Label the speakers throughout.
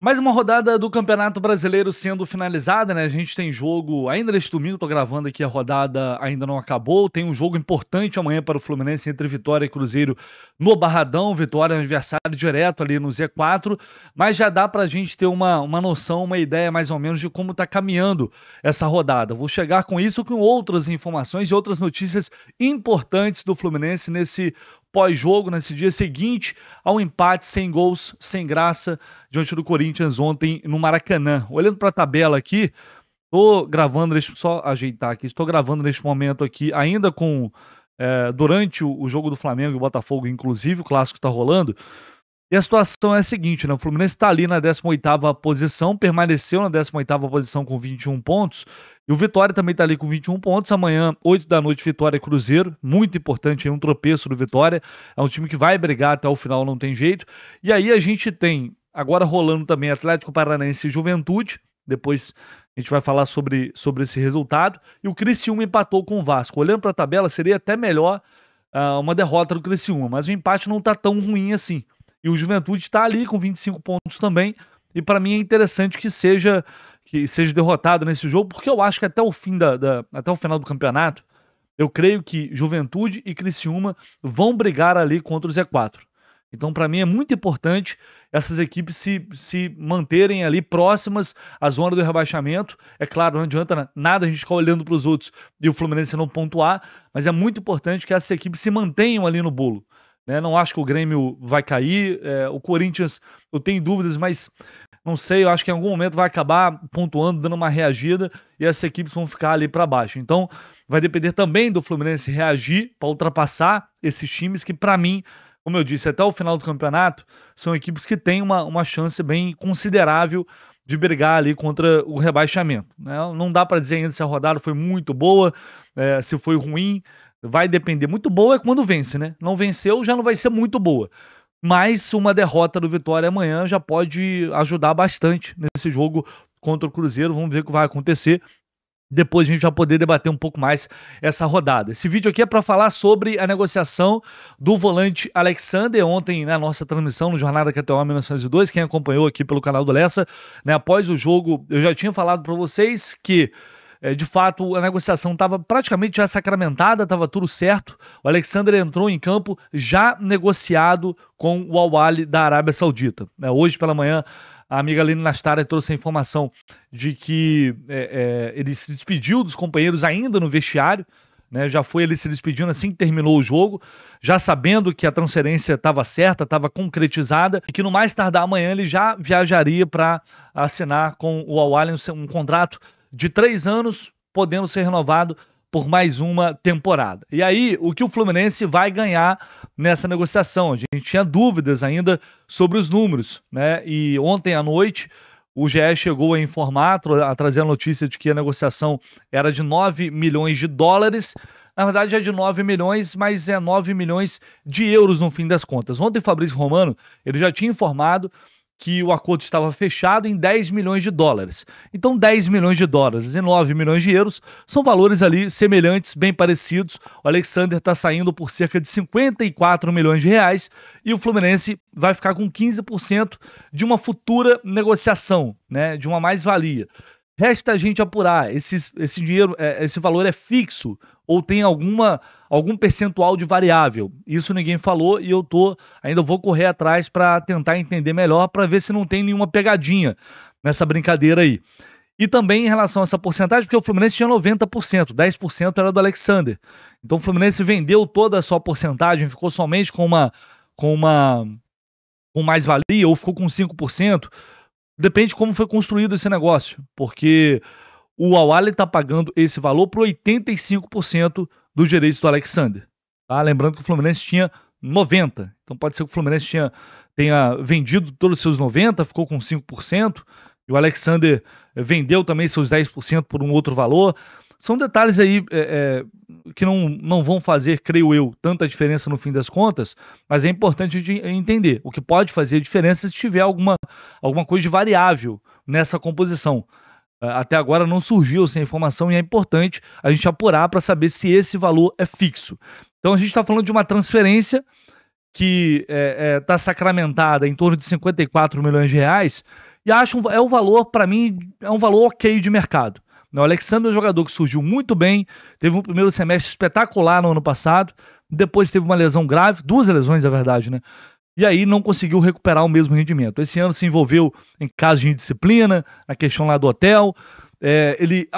Speaker 1: Mais uma rodada do Campeonato Brasileiro sendo finalizada, né? A gente tem jogo ainda neste domingo, tô gravando aqui a rodada ainda não acabou. Tem um jogo importante amanhã para o Fluminense entre Vitória e Cruzeiro no Barradão. Vitória é um adversário direto ali no Z4, mas já dá para a gente ter uma, uma noção, uma ideia mais ou menos de como está caminhando essa rodada. Vou chegar com isso com outras informações e outras notícias importantes do Fluminense nesse pós-jogo, nesse dia seguinte ao empate sem gols, sem graça, diante do Corinthians ontem no Maracanã. Olhando para a tabela aqui, estou gravando, deixa eu só ajeitar aqui, estou gravando neste momento aqui, ainda com. É, durante o, o, jogo do Flamengo e Botafogo, inclusive, o clássico está rolando. E a situação é a seguinte, né? O Fluminense está ali na 18ª posição, permaneceu na 18ª posição com 21 pontos, e o Vitória também está ali com 21 pontos. Amanhã, 8 da noite, Vitória e Cruzeiro, muito importante, é um tropeço do Vitória, é um time que vai brigar até o final, não tem jeito. E aí a gente tem, agora rolando também Atlético Paranaense e Juventude, depois a gente vai falar sobre, sobre esse resultado, e o Criciúma empatou com o Vasco. Olhando para a tabela, seria até melhor uh, uma derrota do Criciúma, mas o empate não está tão ruim assim. E o Juventude está ali com 25 pontos também. E para mim é interessante que seja que seja derrotado nesse jogo, porque eu acho que até o fim da, da, até o final do campeonato, eu creio que Juventude e Criciúma vão brigar ali contra o Z4. Então, para mim, é muito importante essas equipes se, se manterem ali próximas à zona do rebaixamento. É claro, não adianta nada a gente ficar olhando para os outros e o Fluminense não pontuar, mas é muito importante que essas equipes se mantenham ali no bolo. Né? Não acho que o Grêmio vai cair. É, o Corinthians, eu tenho dúvidas, mas não sei. Eu acho que em algum momento vai acabar pontuando, dando uma reagida e essas equipes vão ficar ali para baixo. Então, vai depender também do Fluminense reagir para ultrapassar esses times que, para mim, como eu disse, até o final do campeonato, são equipes que têm uma, uma chance bem considerável de brigar ali contra o rebaixamento. Né? Não dá para dizer ainda se a rodada foi muito boa, é, se foi ruim vai depender. Muito boa é quando vence, né? Não venceu, já não vai ser muito boa. Mas uma derrota do Vitória amanhã já pode ajudar bastante nesse jogo contra o Cruzeiro. Vamos ver o que vai acontecer. Depois a gente vai poder debater um pouco mais essa rodada. Esse vídeo aqui é para falar sobre a negociação do volante Alexander. Ontem, na né, nossa transmissão no Jornada KTO é 1902, quem acompanhou aqui pelo canal do Lessa, né, após o jogo, eu já tinha falado para vocês que é, de fato, a negociação estava praticamente já sacramentada, estava tudo certo. O Alexander entrou em campo já negociado com o al da Arábia Saudita. É, hoje pela manhã, a amiga Aline Nastara trouxe a informação de que é, é, ele se despediu dos companheiros ainda no vestiário. Né, já foi ele se despedindo assim que terminou o jogo, já sabendo que a transferência estava certa, estava concretizada, e que no mais tardar amanhã ele já viajaria para assinar com o Al-Ahly um contrato de três anos, podendo ser renovado por mais uma temporada. E aí, o que o Fluminense vai ganhar nessa negociação? A gente tinha dúvidas ainda sobre os números, né? E ontem à noite o GE chegou a informar, a trazer a notícia de que a negociação era de 9 milhões de dólares. Na verdade, é de 9 milhões, mas é 9 milhões de euros no fim das contas. Ontem, Fabrício Romano ele já tinha informado que o acordo estava fechado em 10 milhões de dólares. Então, 10 milhões de dólares e 9 milhões de euros são valores ali semelhantes, bem parecidos. O Alexander está saindo por cerca de 54 milhões de reais e o Fluminense vai ficar com 15% de uma futura negociação, né, de uma mais-valia. Resta a gente apurar, esse, esse dinheiro, é, esse valor é fixo ou tem alguma algum percentual de variável? Isso ninguém falou e eu tô ainda vou correr atrás para tentar entender melhor para ver se não tem nenhuma pegadinha nessa brincadeira aí. E também em relação a essa porcentagem, porque o Fluminense tinha 90%, 10% era do Alexander. Então o Fluminense vendeu toda a sua porcentagem, ficou somente com uma com uma com mais valia ou ficou com 5% depende de como foi construído esse negócio, porque o Awali está pagando esse valor para 85% dos direitos do Alexander. Tá? Lembrando que o Fluminense tinha 90%. Então pode ser que o Fluminense tinha, tenha vendido todos os seus 90%, ficou com 5%, e o Alexander vendeu também seus 10% por um outro valor são detalhes aí é, é, que não, não vão fazer, creio eu, tanta diferença no fim das contas, mas é importante de entender. O que pode fazer diferença é se tiver alguma, alguma coisa de variável nessa composição. Ah, até agora não surgiu essa informação e é importante a gente apurar para saber se esse valor é fixo. Então a gente está falando de uma transferência que está é, é, tá sacramentada em torno de 54 milhões de reais e acho é um valor para mim é um valor ok de mercado. Né, o Alexandre é um jogador que surgiu muito bem, teve um primeiro semestre espetacular no ano passado, depois teve uma lesão grave, duas lesões, na é verdade, né? E aí não conseguiu recuperar o mesmo rendimento. Esse ano se envolveu em casos de indisciplina, na questão lá do hotel. É, ele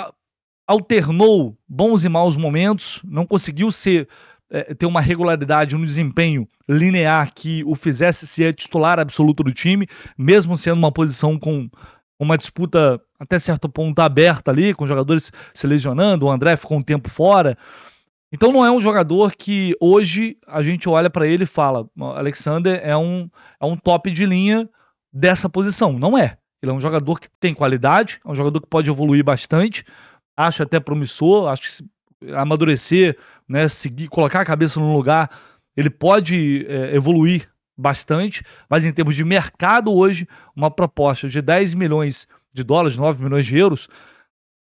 Speaker 1: alternou bons e maus momentos, não conseguiu ser é, ter uma regularidade um desempenho linear que o fizesse ser titular absoluto do time, mesmo sendo uma posição com uma disputa até certo ponto aberta ali, com jogadores se lesionando, o André ficou um tempo fora. Então não é um jogador que hoje a gente olha para ele e fala, Alexander é um, é um top de linha dessa posição. Não é. Ele é um jogador que tem qualidade, é um jogador que pode evoluir bastante, acho até promissor, acho que se amadurecer, né, seguir, colocar a cabeça no lugar, ele pode é, evoluir bastante, mas em termos de mercado hoje, uma proposta de 10 milhões de dólares, 9 milhões de euros,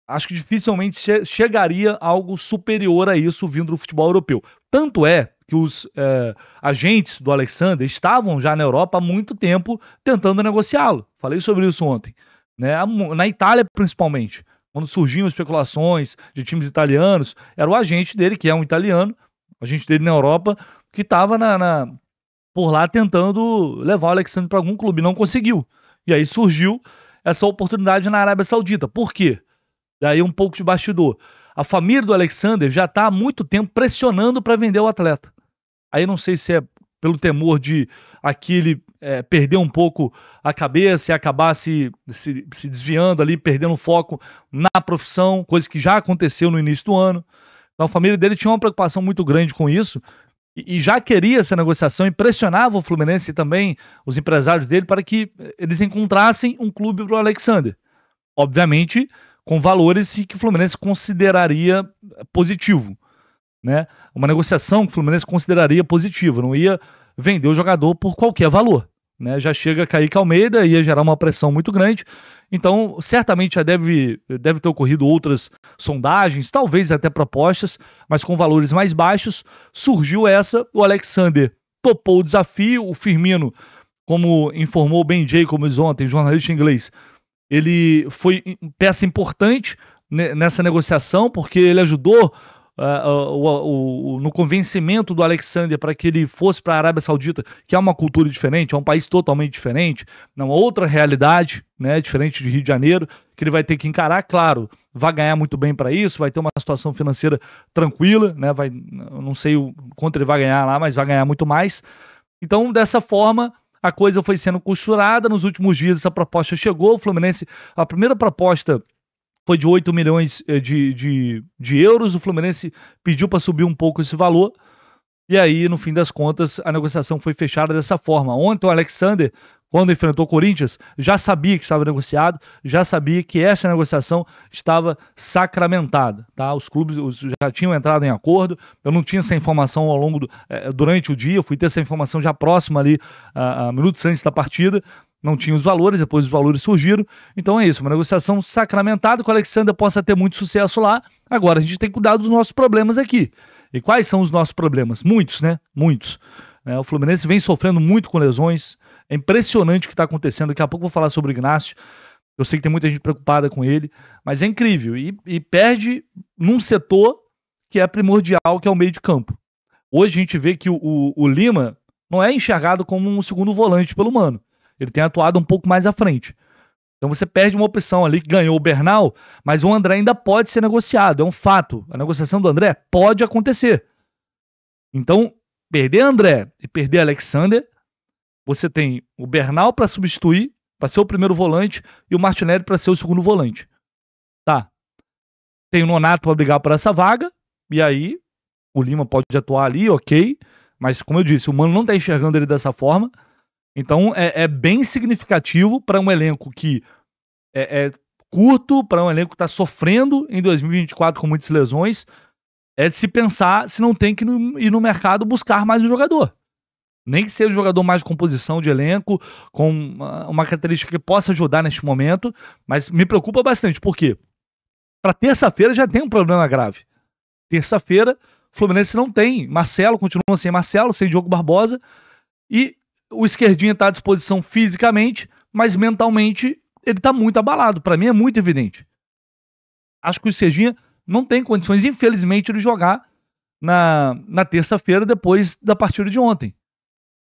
Speaker 1: acho que dificilmente che chegaria a algo superior a isso vindo do futebol europeu. Tanto é que os é, agentes do Alexander estavam já na Europa há muito tempo tentando negociá-lo. Falei sobre isso ontem. Né? Na Itália, principalmente, quando surgiam especulações de times italianos, era o agente dele, que é um italiano, agente dele na Europa, que estava na, na por lá tentando levar o Alexandre para algum clube, não conseguiu. E aí surgiu essa oportunidade na Arábia Saudita. Por quê? Daí um pouco de bastidor. A família do Alexander já está há muito tempo pressionando para vender o atleta. Aí não sei se é pelo temor de aqui ele é, perder um pouco a cabeça e acabar se, se, se desviando ali, perdendo foco na profissão, coisa que já aconteceu no início do ano. Então a família dele tinha uma preocupação muito grande com isso e já queria essa negociação e pressionava o Fluminense e também os empresários dele para que eles encontrassem um clube para o Alexander. Obviamente, com valores que o Fluminense consideraria eh, positivo. Né? Uma negociação que o Fluminense consideraria positiva, não ia vender o jogador por qualquer valor. Né? Já chega a Kaique Almeida, ia gerar uma pressão muito grande. Então, certamente já deve, deve ter ocorrido outras sondagens, talvez até propostas, mas com valores mais baixos. Surgiu essa, o Alexander topou o desafio, o Firmino, como informou Ben Jacobs ontem, jornalista inglês, ele foi peça importante né, nessa negociação, porque ele ajudou uh, uh, no convencimento do Alexander para que ele fosse para a Arábia Saudita, que é uma cultura diferente, é um país totalmente diferente, é uma outra realidade, né, diferente de Rio de Janeiro, que ele vai ter que encarar, claro, vai ganhar muito bem para isso, vai ter uma situação financeira tranquila, né, vai, não sei o quanto ele vai ganhar lá, mas vai ganhar muito mais. Então, dessa forma, a coisa foi sendo costurada. Nos últimos dias, essa proposta chegou. O Fluminense, a primeira proposta foi de 8 milhões eh, de, de, de euros. O Fluminense pediu para subir um pouco esse valor. E aí, no fim das contas, a negociação foi fechada dessa forma. Ontem o Alexander, quando enfrentou o Corinthians, já sabia que estava negociado, já sabia que essa negociação estava sacramentada. Tá? Os clubes já tinham entrado em acordo. Eu não tinha essa informação ao longo do, eh, eh, durante o dia, eu fui ter essa informação já próxima ali, a, a minutos antes da partida. Não tinha os valores, depois os valores surgiram. Então é isso, uma negociação sacramentada que o Alexander possa ter muito sucesso lá. Agora a gente tem que cuidar dos nossos problemas aqui. E quais são os nossos problemas? Muitos, né? Muitos. É, o Fluminense vem sofrendo muito com lesões. É impressionante o que está acontecendo. Daqui a pouco vou falar sobre o Ignacio. Eu sei que tem muita gente preocupada com ele, mas é incrível. E, e perde num setor que é primordial, que é o meio de campo. Hoje a gente vê que o, o, o Lima não é enxergado como um segundo volante pelo Mano. Ele tem atuado um pouco mais à frente. Então você perde uma opção ali que ganhou o Bernal, mas o André ainda pode ser negociado, é um fato. A negociação do André pode acontecer. Então, perder André e perder Alexander, você tem o Bernal para substituir, para ser o primeiro volante, e o Martinelli para ser o segundo volante. Tá. Tem o Nonato para brigar por essa vaga, e aí o Lima pode atuar ali, ok. Mas, como eu disse, o Mano não está enxergando ele dessa forma. Então é, é bem significativo para um elenco que é, é curto, para um elenco que está sofrendo em 2024 com muitas lesões. É de se pensar se não tem que ir no mercado buscar mais um jogador. Nem que seja um jogador mais de composição de elenco, com uma característica que possa ajudar neste momento, mas me preocupa bastante, porque para terça-feira já tem um problema grave. Terça-feira, Fluminense não tem. Marcelo continua sem Marcelo, sem Diogo Barbosa. E o esquerdinho está à disposição fisicamente, mas mentalmente ele está muito abalado. Para mim é muito evidente. Acho que o esquerdinha não tem condições, infelizmente, de jogar na, na terça-feira depois da partida de ontem.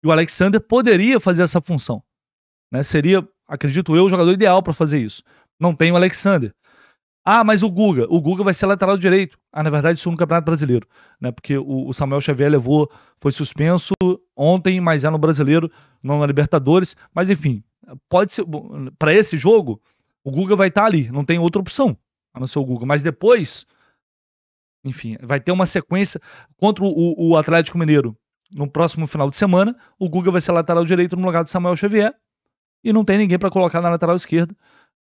Speaker 1: E o Alexander poderia fazer essa função. Né? Seria, acredito eu, o jogador ideal para fazer isso. Não tem o Alexander. Ah, mas o Guga. O Guga vai ser lateral direito. Ah, na verdade, isso no é Campeonato Brasileiro, né? Porque o, o Samuel Xavier levou, foi suspenso ontem, mas é no Brasileiro, não na Libertadores. Mas enfim, pode ser. Para esse jogo, o Guga vai estar tá ali. Não tem outra opção a não ser o Guga. Mas depois, enfim, vai ter uma sequência contra o, o Atlético Mineiro no próximo final de semana. O Guga vai ser lateral direito no lugar do Samuel Xavier. E não tem ninguém para colocar na lateral esquerda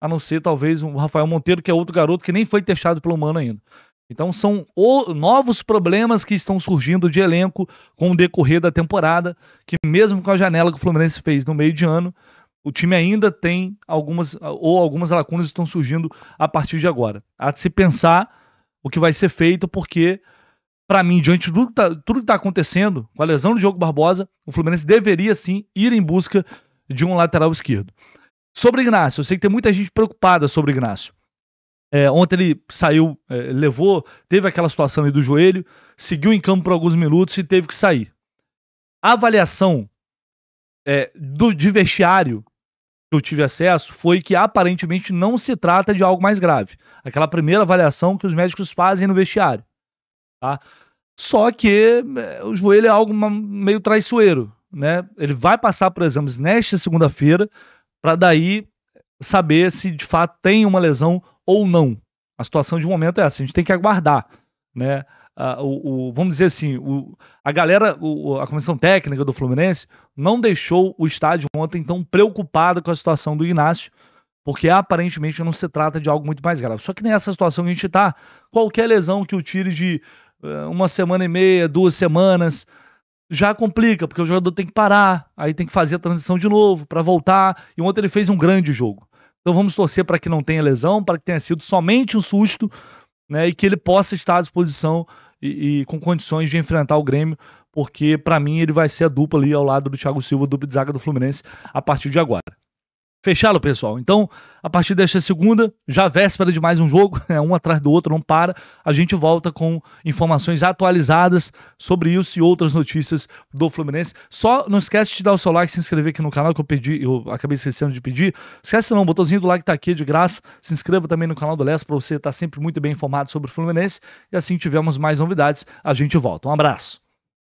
Speaker 1: a não ser talvez o Rafael Monteiro, que é outro garoto que nem foi testado pelo mano ainda. Então são o, novos problemas que estão surgindo de elenco com o decorrer da temporada, que mesmo com a janela que o Fluminense fez no meio de ano, o time ainda tem algumas ou algumas lacunas estão surgindo a partir de agora. Há de se pensar o que vai ser feito, porque para mim, diante de tá, tudo que está acontecendo com a lesão do Diogo Barbosa, o Fluminense deveria sim ir em busca de um lateral esquerdo. Sobre Ignacio, eu sei que tem muita gente preocupada sobre Ignacio. É, ontem ele saiu, é, levou, teve aquela situação aí do joelho, seguiu em campo por alguns minutos e teve que sair. A avaliação é, do, de vestiário que eu tive acesso foi que aparentemente não se trata de algo mais grave. Aquela primeira avaliação que os médicos fazem no vestiário. Tá? Só que é, o joelho é algo meio traiçoeiro. Né? Ele vai passar por exames nesta segunda-feira para daí saber se de fato tem uma lesão ou não. A situação de momento é essa, a gente tem que aguardar, né? Uh, o, o, vamos dizer assim, o, a galera, o, a comissão técnica do Fluminense não deixou o estádio ontem tão preocupada com a situação do Inácio, porque aparentemente não se trata de algo muito mais grave. Só que nessa situação que a gente está, qualquer lesão que o tire de uh, uma semana e meia, duas semanas, já complica, porque o jogador tem que parar, aí tem que fazer a transição de novo para voltar. E ontem ele fez um grande jogo. Então vamos torcer para que não tenha lesão, para que tenha sido somente um susto, né? E que ele possa estar à disposição e, e com condições de enfrentar o Grêmio, porque para mim ele vai ser a dupla ali ao lado do Thiago Silva, do Zaga do Fluminense a partir de agora. Fechá-lo pessoal. Então, a partir desta segunda, já véspera de mais um jogo, é um atrás do outro, não para. A gente volta com informações atualizadas sobre isso e outras notícias do Fluminense. Só não esquece de dar o seu like, se inscrever aqui no canal que eu pedi, eu acabei esquecendo de pedir. Esquece não, o botãozinho do like tá aqui de graça. Se inscreva também no canal do Les para você estar tá sempre muito bem informado sobre o Fluminense e assim tivermos mais novidades, a gente volta. Um abraço.